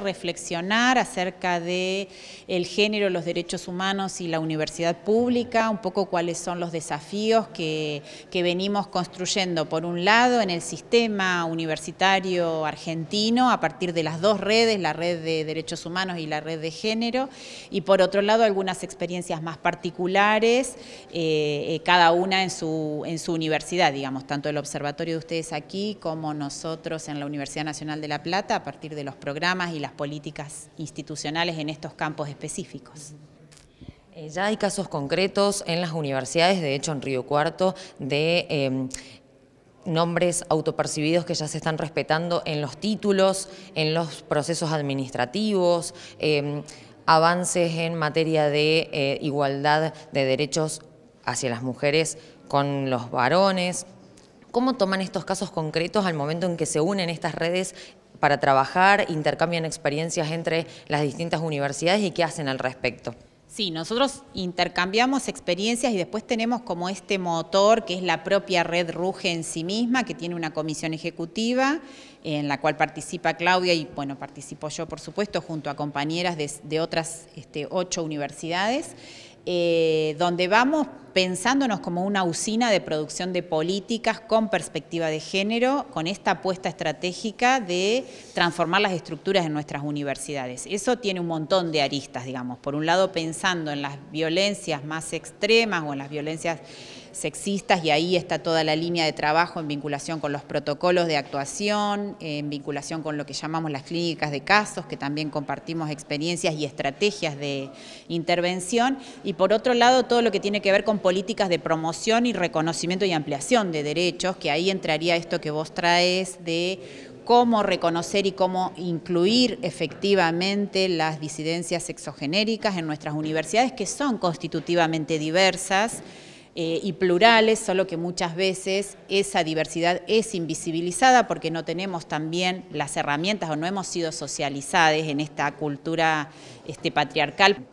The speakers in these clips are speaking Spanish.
reflexionar acerca de el género, los derechos humanos y la universidad pública, un poco cuáles son los desafíos que, venimos construyendo, por un lado, en el sistema universitario argentino, a partir de las dos redes, la red de derechos humanos y la red de género, y por otro lado, algunas experiencias más particulares, eh, eh, cada una en su universidad, digamos, tanto el observatorio de ustedes aquí como nosotros en la Universidad Nacional de La Plata, a partir de los programas y las políticas institucionales en estos campos específicos. Eh, ya hay casos concretos en las universidades, de hecho en Río Cuarto, de... Em, nombres autopercibidos que ya se están respetando en los títulos, en los procesos administrativos, em, avances en materia de eh, igualdad de derechos hacia las mujeres con los varones. ¿Cómo toman estos casos concretos al momento en que se unen estas redes para trabajar, intercambian experiencias entre las distintas universidades y qué hacen al respecto. Sí, nosotros intercambiamos experiencias y después tenemos como este motor que es la propia red Ruge en sí misma, que tiene una comisión ejecutiva en la cual participa Claudia y bueno, participo yo por supuesto junto a compañeras de, otras este, ocho universidades, eh, donde vamos pensándonos como una usina de producción de políticas con perspectiva de género, con esta apuesta estratégica de transformar las estructuras en nuestras universidades. Eso tiene un montón de aristas, digamos. Por un lado, pensando en las violencias más extremas o en las violencias sexistas y ahí está toda la línea de trabajo en vinculación con los protocolos de actuación, en vinculación con lo que llamamos las clínicas de casos, que también compartimos experiencias y estrategias de intervención, y por otro lado todo lo que tiene que ver con políticas de promoción y reconocimiento y ampliación de derechos, que ahí entraría esto que vos traes de cómo reconocer y cómo incluir efectivamente las disidencias sexogenéricas en nuestras universidades, que son constitutivamente diversas eh, y plurales, solo que muchas veces esa diversidad es invisibilizada porque no tenemos también las herramientas o no hemos sido socializadas en esta cultura este, patriarcal.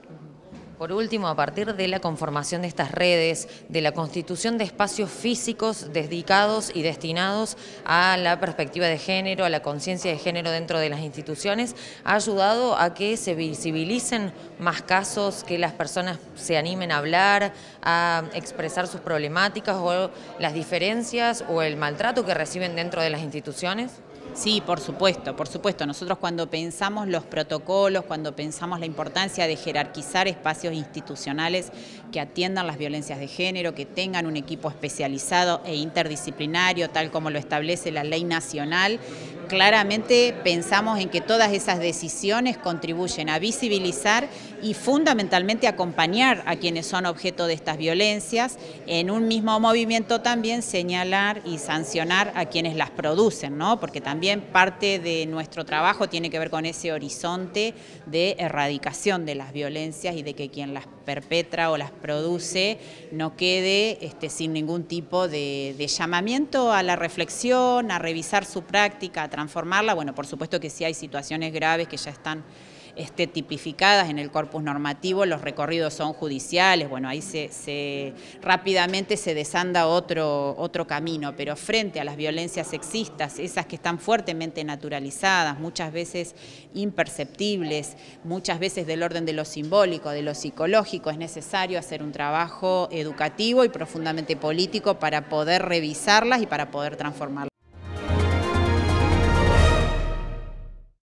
Por último, a partir de la conformación de estas redes, de la constitución de espacios físicos dedicados y destinados a la perspectiva de género, a la conciencia de género dentro de las instituciones, ha ayudado a que se visibilicen más casos, que las personas se animen a hablar, a expresar sus problemáticas o las diferencias o el maltrato que reciben dentro de las instituciones. Sí, por supuesto, por supuesto. Nosotros cuando pensamos los protocolos, cuando pensamos la importancia de jerarquizar espacios institucionales que atiendan las violencias de género, que tengan un equipo especializado e interdisciplinario, tal como lo establece la ley nacional, claramente pensamos en que todas esas decisiones contribuyen a visibilizar y fundamentalmente acompañar a quienes son objeto de estas violencias, en un mismo movimiento también señalar y sancionar a quienes las producen, ¿no? porque también parte de nuestro trabajo tiene que ver con ese horizonte de erradicación de las violencias y de que quien las perpetra o las produce no quede este, sin ningún tipo de, llamamiento a la reflexión, a revisar su práctica, a transformarla. Bueno, por supuesto que sí hay situaciones graves que ya están este, tipificadas en el corpus normativo, los recorridos son judiciales, bueno, ahí rápidamente se desanda otro, otro camino, pero frente a las violencias sexistas, esas que están fuertemente naturalizadas, muchas veces imperceptibles, muchas veces del orden de lo simbólico, de lo psicológico, es necesario hacer un trabajo educativo y profundamente político para poder revisarlas y para poder transformarlas.